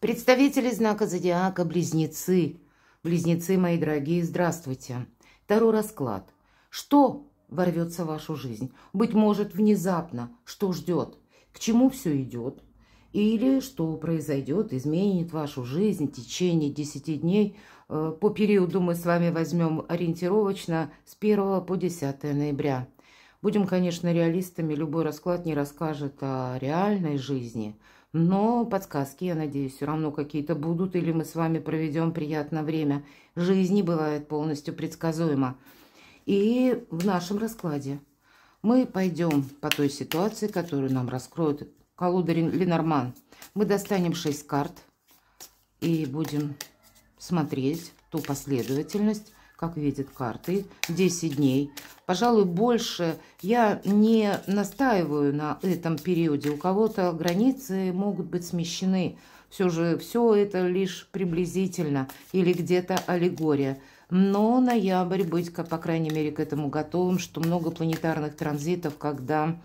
Представители знака зодиака – близнецы. Близнецы, мои дорогие, здравствуйте. Второй расклад. Что ворвется в вашу жизнь? Быть может, внезапно. Что ждет? К чему все идет? Или что произойдет, изменит вашу жизнь в течение 10 дней. Э, по периоду мы с вами возьмем ориентировочно с 1 по 10 ноября. Будем, конечно, реалистами. Любой расклад не расскажет о реальной жизни – но подсказки, я надеюсь, все равно какие-то будут, или мы с вами проведем приятное время. Жизнь не бывает полностью предсказуема. И в нашем раскладе мы пойдем по той ситуации, которую нам раскроет колода Ленорман. Мы достанем 6 карт и будем смотреть ту последовательность, как видит карты, 10 дней. Пожалуй, больше я не настаиваю на этом периоде. У кого-то границы могут быть смещены. Все же все это лишь приблизительно или где-то аллегория. Но ноябрь быть, по крайней мере, к этому готовым, что много планетарных транзитов, когда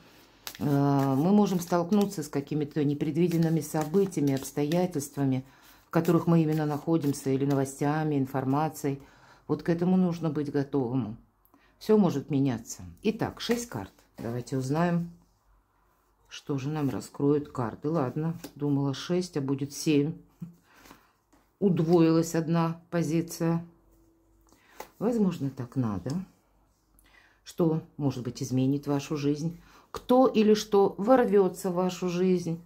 э, мы можем столкнуться с какими-то непредвиденными событиями, обстоятельствами, в которых мы именно находимся, или новостями, информацией – вот к этому нужно быть готовым. Все может меняться. Итак, 6 карт. Давайте узнаем, что же нам раскроют карты. Ладно, думала 6, а будет 7. Удвоилась одна позиция. Возможно, так надо. Что, может быть, изменит вашу жизнь? Кто или что ворвется в вашу жизнь?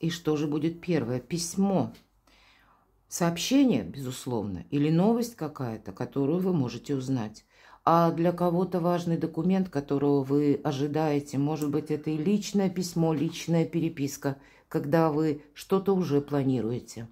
И что же будет первое? Письмо. Сообщение, безусловно, или новость какая-то, которую вы можете узнать. А для кого-то важный документ, которого вы ожидаете, может быть, это и личное письмо, личная переписка, когда вы что-то уже планируете.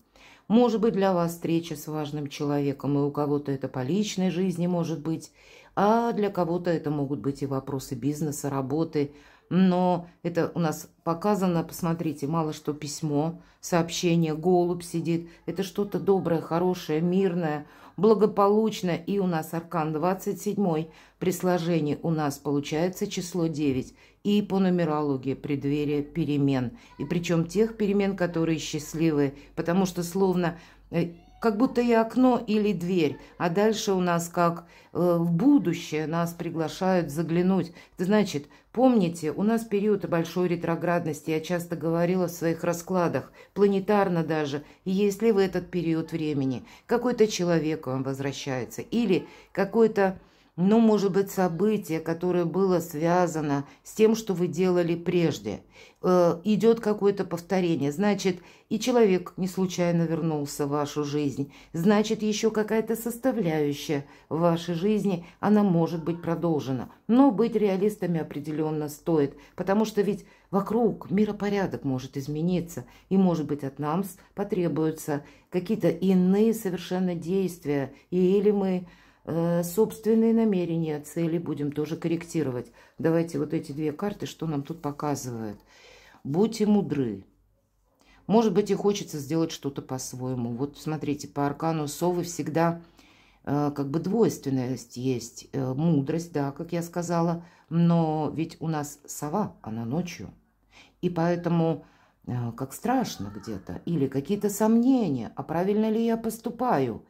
Может быть, для вас встреча с важным человеком, и у кого-то это по личной жизни может быть, а для кого-то это могут быть и вопросы бизнеса, работы, но это у нас показано, посмотрите, мало что письмо, сообщение, голубь сидит. Это что-то доброе, хорошее, мирное, благополучное. И у нас аркан 27 при сложении у нас получается число 9. И по нумерологии преддверие перемен. И причем тех перемен, которые счастливые, потому что словно э, как будто и окно или дверь, а дальше у нас как э, в будущее нас приглашают заглянуть. Это значит, помните, у нас период большой ретроградности, я часто говорила в своих раскладах, планетарно даже, и если в этот период времени какой-то человек вам возвращается или какой-то ну, может быть, событие, которое было связано с тем, что вы делали прежде. Э, идет какое-то повторение. Значит, и человек не случайно вернулся в вашу жизнь. Значит, еще какая-то составляющая в вашей жизни, она может быть продолжена. Но быть реалистами определенно стоит, потому что ведь вокруг миропорядок может измениться, и, может быть, от нас потребуются какие-то иные совершенно действия, или мы Э, собственные намерения, цели будем тоже корректировать. Давайте вот эти две карты, что нам тут показывают. Будьте мудры. Может быть, и хочется сделать что-то по-своему. Вот смотрите, по аркану совы всегда э, как бы двойственность есть. Э, мудрость, да, как я сказала. Но ведь у нас сова, она ночью. И поэтому как страшно где-то. Или какие-то сомнения, а правильно ли я поступаю –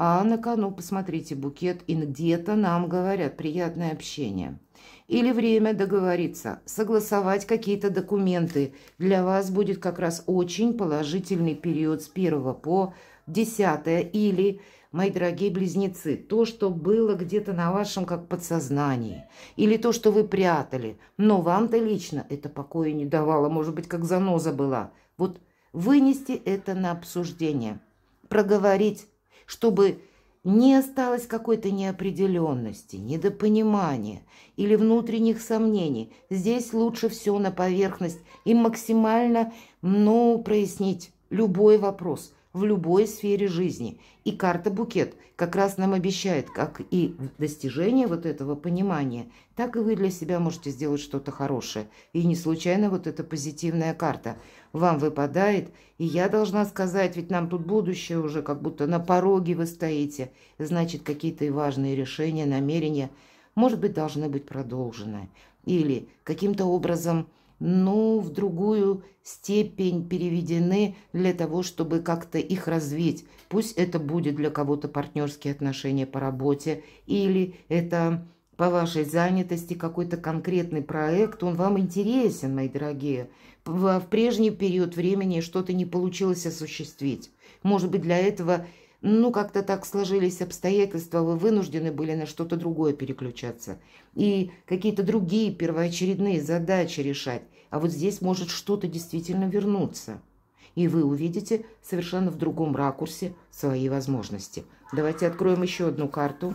а на кону, посмотрите, букет, и где-то нам говорят «приятное общение». Или время договориться, согласовать какие-то документы. Для вас будет как раз очень положительный период с 1 по 10 или мои дорогие близнецы, то, что было где-то на вашем как подсознании, или то, что вы прятали, но вам-то лично это покоя не давало, может быть, как заноза была. Вот вынести это на обсуждение, проговорить, чтобы не осталось какой-то неопределенности, недопонимания или внутренних сомнений. Здесь лучше все на поверхность и максимально, ну, прояснить любой вопрос – в любой сфере жизни. И карта «Букет» как раз нам обещает как и достижение вот этого понимания, так и вы для себя можете сделать что-то хорошее. И не случайно вот эта позитивная карта вам выпадает. И я должна сказать, ведь нам тут будущее уже, как будто на пороге вы стоите. Значит, какие-то важные решения, намерения, может быть, должны быть продолжены. Или каким-то образом ну, в другую степень переведены для того, чтобы как-то их развить. Пусть это будет для кого-то партнерские отношения по работе, или это по вашей занятости какой-то конкретный проект, он вам интересен, мои дорогие. В прежний период времени что-то не получилось осуществить. Может быть, для этого ну, как-то так сложились обстоятельства, вы вынуждены были на что-то другое переключаться и какие-то другие первоочередные задачи решать. А вот здесь может что-то действительно вернуться. И вы увидите совершенно в другом ракурсе свои возможности. Давайте откроем еще одну карту.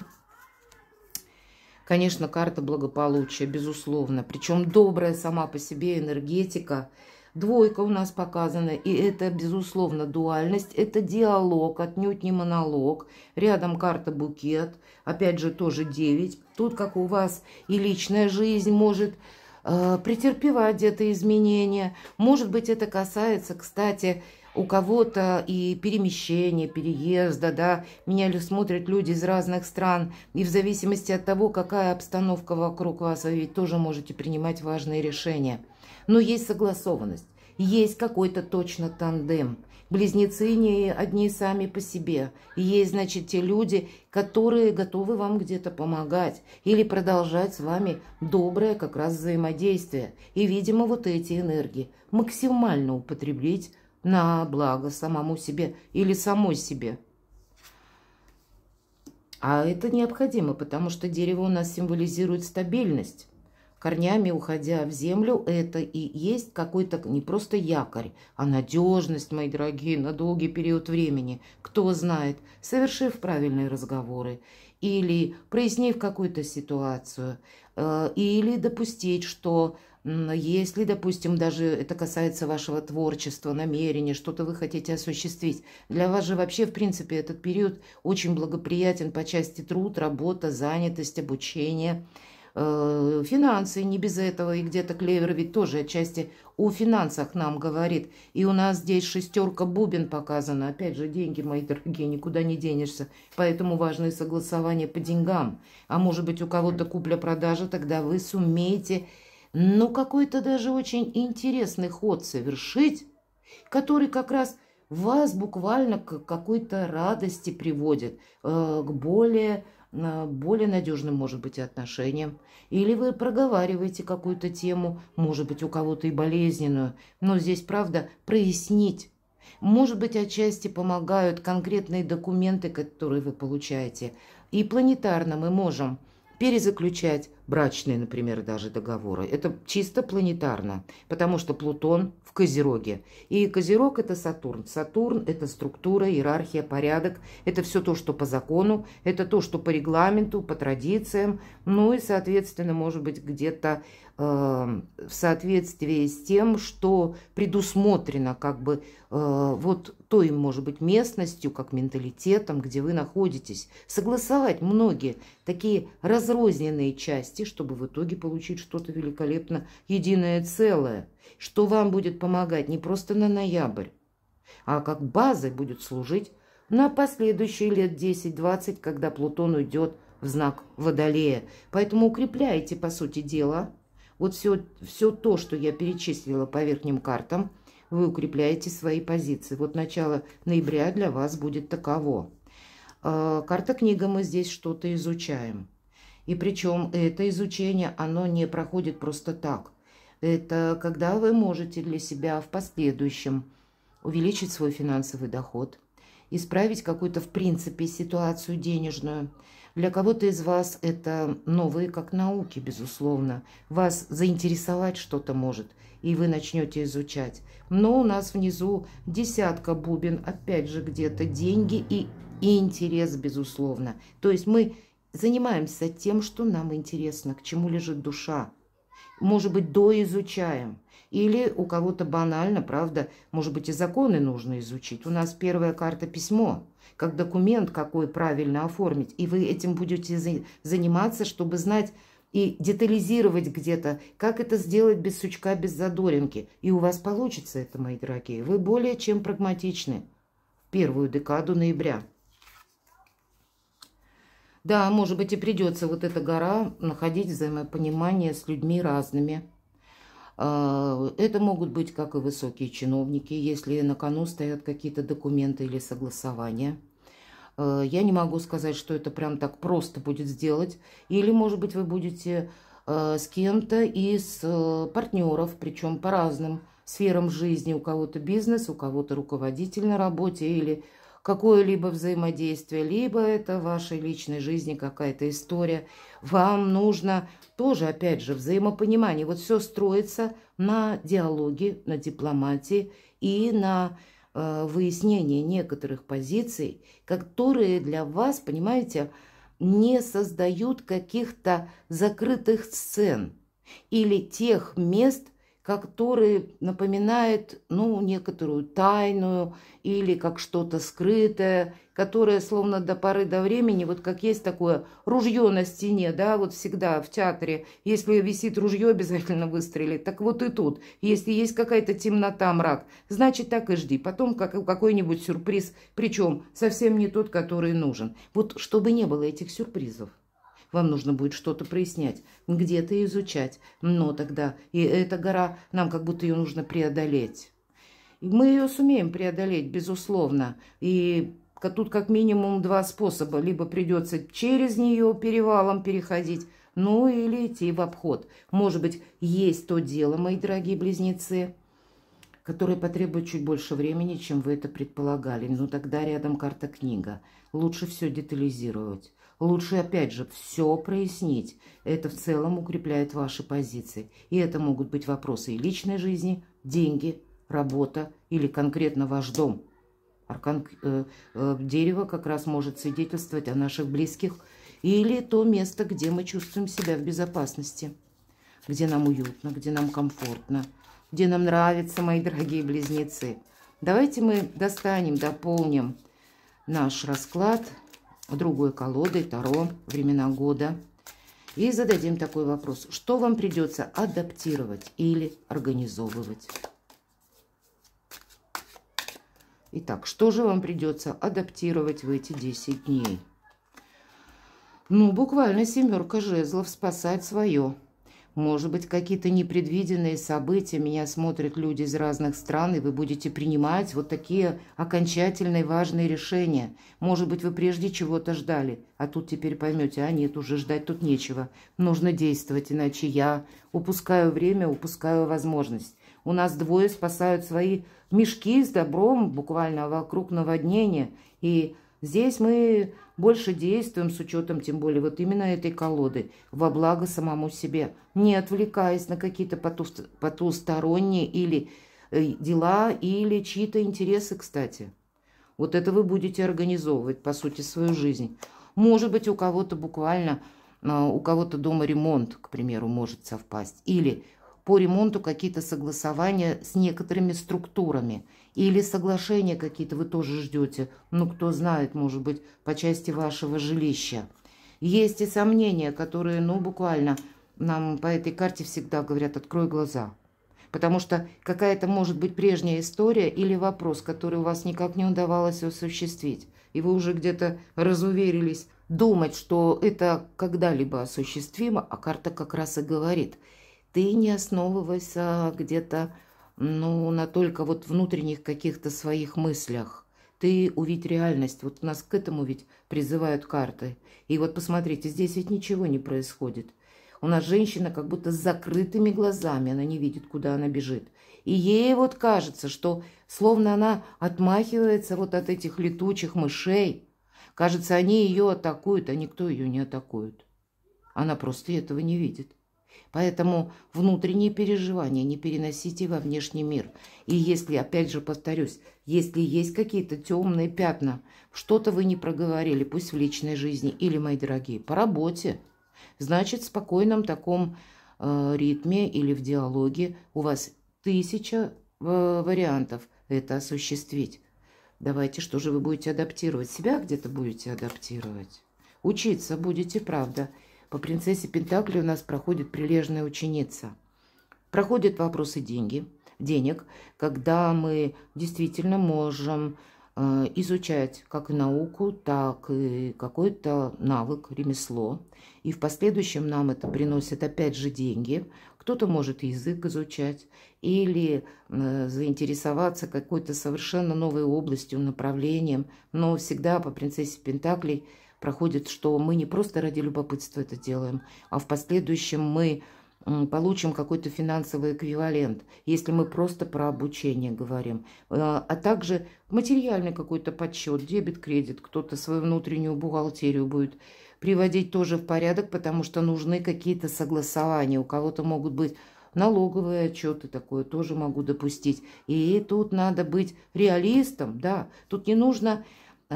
Конечно, карта благополучия, безусловно. Причем добрая сама по себе энергетика – Двойка у нас показана, и это, безусловно, дуальность. Это диалог, отнюдь не монолог. Рядом карта букет, опять же, тоже 9. Тут, как у вас, и личная жизнь может э, претерпевать где-то изменения. Может быть, это касается, кстати, у кого-то и перемещение, переезда, да, меня ли смотрят люди из разных стран, и в зависимости от того, какая обстановка вокруг вас, вы ведь тоже можете принимать важные решения. Но есть согласованность, есть какой-то точно тандем. Близнецы не одни сами по себе. Есть, значит, те люди, которые готовы вам где-то помогать или продолжать с вами доброе как раз взаимодействие. И, видимо, вот эти энергии максимально употреблять на благо самому себе или самой себе. А это необходимо, потому что дерево у нас символизирует стабильность. Корнями уходя в землю, это и есть какой-то не просто якорь, а надежность, мои дорогие, на долгий период времени. Кто знает, совершив правильные разговоры или прояснив какую-то ситуацию, э, или допустить, что если, допустим, даже это касается вашего творчества, намерения, что-то вы хотите осуществить, для вас же вообще, в принципе, этот период очень благоприятен по части труд, работа, занятость, обучение, э, финансы, не без этого, и где-то Клевер ведь тоже отчасти о финансах нам говорит. И у нас здесь шестерка бубен показана, опять же, деньги, мои дорогие, никуда не денешься, поэтому важны согласования по деньгам. А может быть, у кого-то купля-продажа, тогда вы сумеете ну какой-то даже очень интересный ход совершить, который как раз вас буквально к какой-то радости приводит, э, к более, э, более надежным, может быть, отношениям. Или вы проговариваете какую-то тему, может быть, у кого-то и болезненную, но здесь, правда, прояснить. Может быть, отчасти помогают конкретные документы, которые вы получаете. И планетарно мы можем перезаключать брачные, например, даже договоры. Это чисто планетарно, потому что Плутон в Козероге. И Козерог – это Сатурн. Сатурн – это структура, иерархия, порядок. Это все то, что по закону, это то, что по регламенту, по традициям. Ну и, соответственно, может быть, где-то Э, в соответствии с тем, что предусмотрено как бы э, вот той, может быть, местностью, как менталитетом, где вы находитесь, согласовать многие такие разрозненные части, чтобы в итоге получить что-то великолепно единое целое, что вам будет помогать не просто на ноябрь, а как базой будет служить на последующие лет 10-20, когда Плутон уйдет в знак Водолея. Поэтому укрепляйте, по сути дела, вот все, все то, что я перечислила по верхним картам, вы укрепляете свои позиции. Вот начало ноября для вас будет таково. А, карта книга мы здесь что-то изучаем. И причем это изучение, оно не проходит просто так. Это когда вы можете для себя в последующем увеличить свой финансовый доход, исправить какую-то, в принципе, ситуацию денежную – для кого-то из вас это новые как науки, безусловно. Вас заинтересовать что-то может, и вы начнете изучать. Но у нас внизу десятка бубен, опять же где-то деньги и интерес, безусловно. То есть мы занимаемся тем, что нам интересно, к чему лежит душа. Может быть, доизучаем. Или у кого-то банально, правда, может быть, и законы нужно изучить. У нас первая карта – письмо как документ какой правильно оформить. И вы этим будете заниматься, чтобы знать и детализировать где-то, как это сделать без сучка, без задоринки. И у вас получится это, мои дорогие. Вы более чем прагматичны в первую декаду ноября. Да, может быть и придется вот эта гора находить взаимопонимание с людьми разными, а, это могут быть как и высокие чиновники, если на кону стоят какие-то документы или согласования. А, я не могу сказать, что это прям так просто будет сделать. Или, может быть, вы будете а, с кем-то из партнеров, причем по разным сферам жизни. У кого-то бизнес, у кого-то руководитель на работе или какое-либо взаимодействие, либо это в вашей личной жизни какая-то история. Вам нужно тоже, опять же, взаимопонимание. Вот все строится на диалоге, на дипломатии и на э, выяснении некоторых позиций, которые для вас, понимаете, не создают каких-то закрытых сцен или тех мест, который напоминает, ну, некоторую тайную или как что-то скрытое, которое словно до поры до времени, вот как есть такое ружье на стене, да, вот всегда в театре, если висит ружье, обязательно выстрелит. Так вот и тут, если есть какая-то темнота, мрак, значит так и жди. Потом как, какой-нибудь сюрприз, причем совсем не тот, который нужен. Вот чтобы не было этих сюрпризов. Вам нужно будет что-то прояснять, где-то изучать. Но тогда и эта гора, нам как будто ее нужно преодолеть. Мы ее сумеем преодолеть, безусловно. И тут как минимум два способа. Либо придется через нее перевалом переходить, ну или идти в обход. Может быть, есть то дело, мои дорогие близнецы, которое потребует чуть больше времени, чем вы это предполагали. Но ну, тогда рядом карта книга. Лучше все детализировать. Лучше, опять же, все прояснить. Это в целом укрепляет ваши позиции. И это могут быть вопросы и личной жизни, деньги, работа или конкретно ваш дом. Аркан э, э, дерева как раз может свидетельствовать о наших близких или то место, где мы чувствуем себя в безопасности, где нам уютно, где нам комфортно, где нам нравится, мои дорогие близнецы. Давайте мы достанем, дополним наш расклад – другой колодой Таро «Времена года». И зададим такой вопрос. Что вам придется адаптировать или организовывать? Итак, что же вам придется адаптировать в эти 10 дней? Ну, буквально семерка жезлов спасать свое. Может быть, какие-то непредвиденные события, меня смотрят люди из разных стран, и вы будете принимать вот такие окончательные важные решения. Может быть, вы прежде чего-то ждали, а тут теперь поймете, а нет, уже ждать тут нечего. Нужно действовать, иначе я упускаю время, упускаю возможность. У нас двое спасают свои мешки с добром, буквально вокруг наводнения, и Здесь мы больше действуем с учетом, тем более, вот именно этой колоды, во благо самому себе, не отвлекаясь на какие-то поту, потусторонние или э, дела, или чьи-то интересы, кстати. Вот это вы будете организовывать, по сути, свою жизнь. Может быть, у кого-то буквально, э, у кого-то дома ремонт, к примеру, может совпасть. Или по ремонту какие-то согласования с некоторыми структурами. Или соглашения какие-то вы тоже ждете, ну кто знает, может быть, по части вашего жилища. Есть и сомнения, которые, ну буквально, нам по этой карте всегда говорят «открой глаза». Потому что какая-то может быть прежняя история или вопрос, который у вас никак не удавалось осуществить. И вы уже где-то разуверились думать, что это когда-либо осуществимо, а карта как раз и говорит – ты не основывайся где-то ну, на только вот внутренних каких-то своих мыслях. Ты увидь реальность. Вот нас к этому ведь призывают карты. И вот посмотрите, здесь ведь ничего не происходит. У нас женщина как будто с закрытыми глазами, она не видит, куда она бежит. И ей вот кажется, что словно она отмахивается вот от этих летучих мышей. Кажется, они ее атакуют, а никто ее не атакует. Она просто этого не видит. Поэтому внутренние переживания не переносите во внешний мир. И если, опять же повторюсь, если есть какие-то темные пятна, что-то вы не проговорили, пусть в личной жизни или, мои дорогие, по работе, значит, в спокойном таком э, ритме или в диалоге у вас тысяча э, вариантов это осуществить. Давайте, что же вы будете адаптировать? Себя где-то будете адаптировать? Учиться будете, правда. По принцессе Пентакли у нас проходит прилежная ученица. Проходят вопросы деньги, денег, когда мы действительно можем э, изучать как и науку, так и какой-то навык, ремесло. И в последующем нам это приносит опять же деньги. Кто-то может язык изучать или э, заинтересоваться какой-то совершенно новой областью, направлением. Но всегда по принцессе Пентаклей – проходит, что мы не просто ради любопытства это делаем, а в последующем мы получим какой-то финансовый эквивалент, если мы просто про обучение говорим. А, а также материальный какой-то подсчет, дебет, кредит, кто-то свою внутреннюю бухгалтерию будет приводить тоже в порядок, потому что нужны какие-то согласования. У кого-то могут быть налоговые отчеты, такое тоже могу допустить. И тут надо быть реалистом, да. Тут не нужно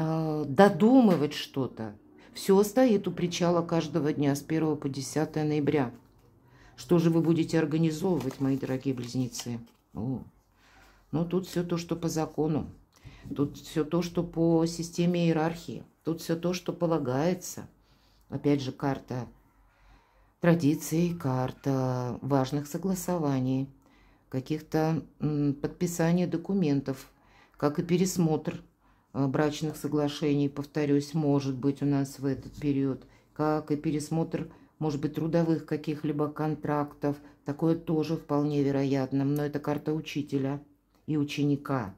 Э, додумывать что-то. Все стоит у причала каждого дня с 1 по 10 ноября. Что же вы будете организовывать, мои дорогие близнецы? О. Ну, тут все то, что по закону. Тут все то, что по системе иерархии. Тут все то, что полагается. Опять же, карта традиций, карта важных согласований, каких-то подписаний документов, как и пересмотр Э, брачных соглашений, повторюсь, может быть у нас в этот период, как и пересмотр, может быть, трудовых каких-либо контрактов. Такое тоже вполне вероятно, но это карта учителя и ученика.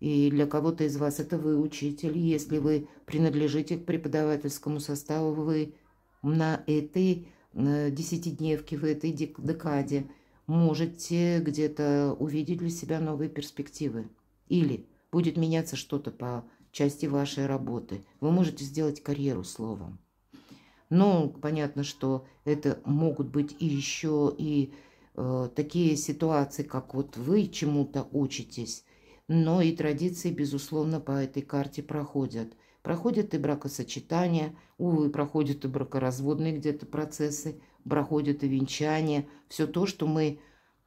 И для кого-то из вас это вы учитель. Если вы принадлежите к преподавательскому составу, вы на этой э, десятидневке, в этой декаде можете где-то увидеть для себя новые перспективы. Или – Будет меняться что-то по части вашей работы. Вы можете сделать карьеру словом. Но ну, понятно, что это могут быть и еще и э, такие ситуации, как вот вы чему-то учитесь, но и традиции, безусловно, по этой карте проходят. Проходят и бракосочетания, увы, проходят и бракоразводные где-то процессы, проходят и венчания. Все то, что мы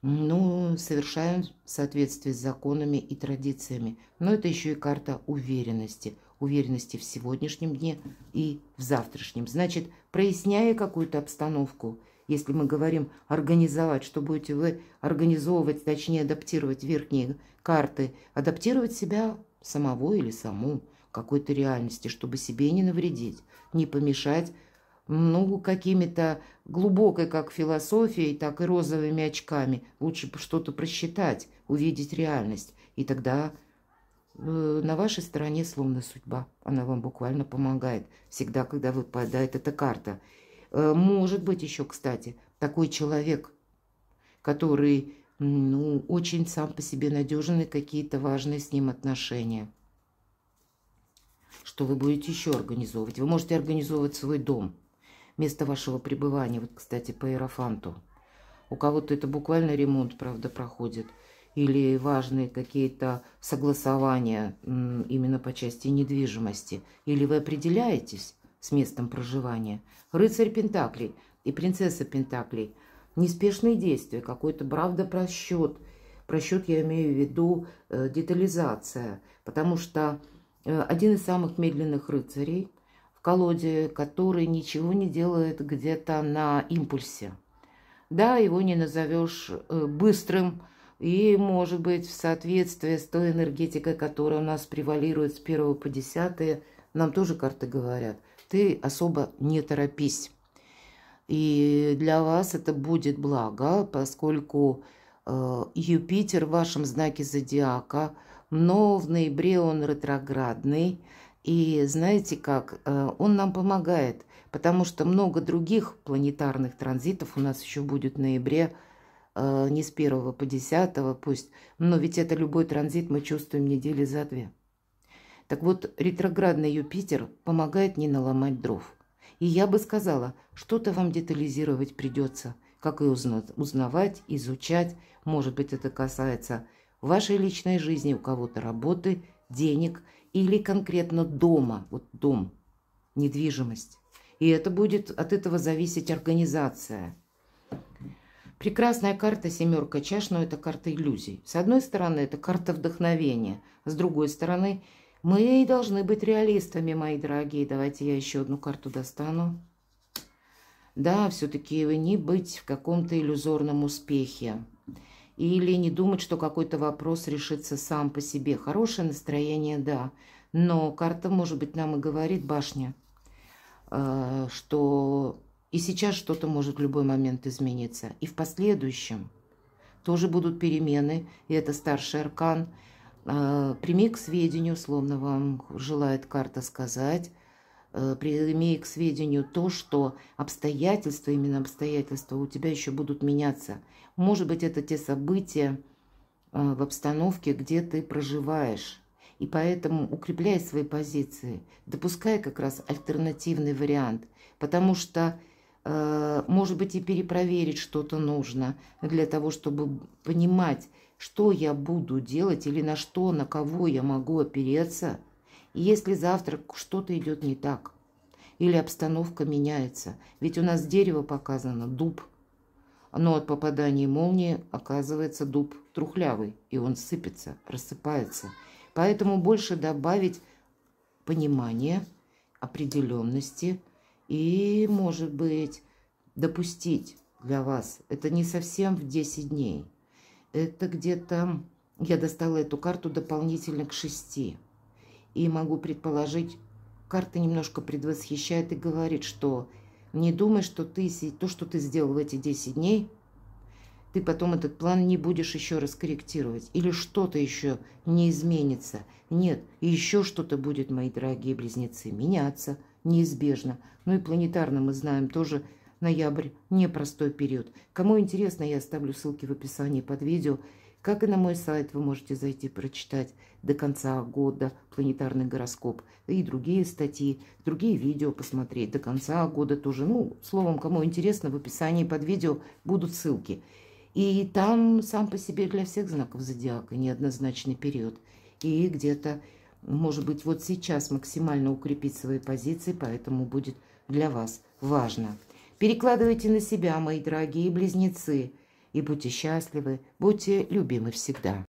ну, совершаем в соответствии с законами и традициями. Но это еще и карта уверенности. Уверенности в сегодняшнем дне и в завтрашнем. Значит, проясняя какую-то обстановку, если мы говорим организовать, что будете вы организовывать, точнее адаптировать верхние карты, адаптировать себя самого или саму какой-то реальности, чтобы себе не навредить, не помешать ну, какими-то глубокой как философией, так и розовыми очками. Лучше что-то просчитать, увидеть реальность. И тогда э, на вашей стороне словно судьба. Она вам буквально помогает. Всегда, когда выпадает эта карта. Э, может быть еще, кстати, такой человек, который ну, очень сам по себе надежен и какие-то важные с ним отношения. Что вы будете еще организовывать? Вы можете организовывать свой дом – место вашего пребывания. Вот, кстати, по Иерофанту. У кого-то это буквально ремонт, правда, проходит. Или важные какие-то согласования именно по части недвижимости. Или вы определяетесь с местом проживания. Рыцарь Пентаклей и принцесса Пентаклей. Неспешные действия, какой-то, правда, просчет. Просчет я имею в виду э, детализация. Потому что э, один из самых медленных рыцарей – в колоде, который ничего не делает где-то на импульсе. Да, его не назовешь э, быстрым, и, может быть, в соответствии с той энергетикой, которая у нас превалирует с первого по 10, нам тоже карты говорят, ты особо не торопись. И для вас это будет благо, поскольку э, Юпитер в вашем знаке зодиака, но в ноябре он ретроградный – и знаете как, э, он нам помогает, потому что много других планетарных транзитов у нас еще будет в ноябре, э, не с 1 по 10 пусть, но ведь это любой транзит мы чувствуем недели за две. Так вот, ретроградный Юпитер помогает не наломать дров. И я бы сказала, что-то вам детализировать придется, как и узнавать, изучать. Может быть, это касается вашей личной жизни, у кого-то работы, денег – или конкретно дома, вот дом, недвижимость. И это будет от этого зависеть организация. Прекрасная карта «Семерка чаш», но это карта иллюзий. С одной стороны, это карта вдохновения, с другой стороны, мы и должны быть реалистами, мои дорогие. Давайте я еще одну карту достану. Да, все-таки вы не быть в каком-то иллюзорном успехе или не думать, что какой-то вопрос решится сам по себе. Хорошее настроение, да, но карта, может быть, нам и говорит, башня, э, что и сейчас что-то может в любой момент измениться. И в последующем тоже будут перемены, и это старший аркан. Э, прими к сведению, словно вам желает карта сказать, Э, имея к сведению то, что обстоятельства, именно обстоятельства у тебя еще будут меняться. Может быть, это те события э, в обстановке, где ты проживаешь. И поэтому укрепляй свои позиции, допуская как раз альтернативный вариант, потому что, э, может быть, и перепроверить что-то нужно для того, чтобы понимать, что я буду делать или на что, на кого я могу опереться – если завтра что-то идет не так или обстановка меняется. Ведь у нас дерево показано, дуб. Но от попадания молнии оказывается дуб трухлявый, и он сыпется, рассыпается. Поэтому больше добавить понимания, определенности и, может быть, допустить для вас. Это не совсем в 10 дней. Это где-то... Я достала эту карту дополнительно к 6 и могу предположить, карта немножко предвосхищает и говорит, что не думай, что ты, то, что ты сделал в эти 10 дней, ты потом этот план не будешь еще раз корректировать. Или что-то еще не изменится. Нет, еще что-то будет, мои дорогие близнецы, меняться неизбежно. Ну и планетарно мы знаем тоже ноябрь непростой период. Кому интересно, я оставлю ссылки в описании под видео – как и на мой сайт, вы можете зайти прочитать до конца года планетарный гороскоп и другие статьи, другие видео посмотреть до конца года тоже. Ну, словом, кому интересно, в описании под видео будут ссылки. И там сам по себе для всех знаков зодиака неоднозначный период. И где-то, может быть, вот сейчас максимально укрепить свои позиции, поэтому будет для вас важно. Перекладывайте на себя, мои дорогие близнецы – и будьте счастливы, будьте любимы всегда.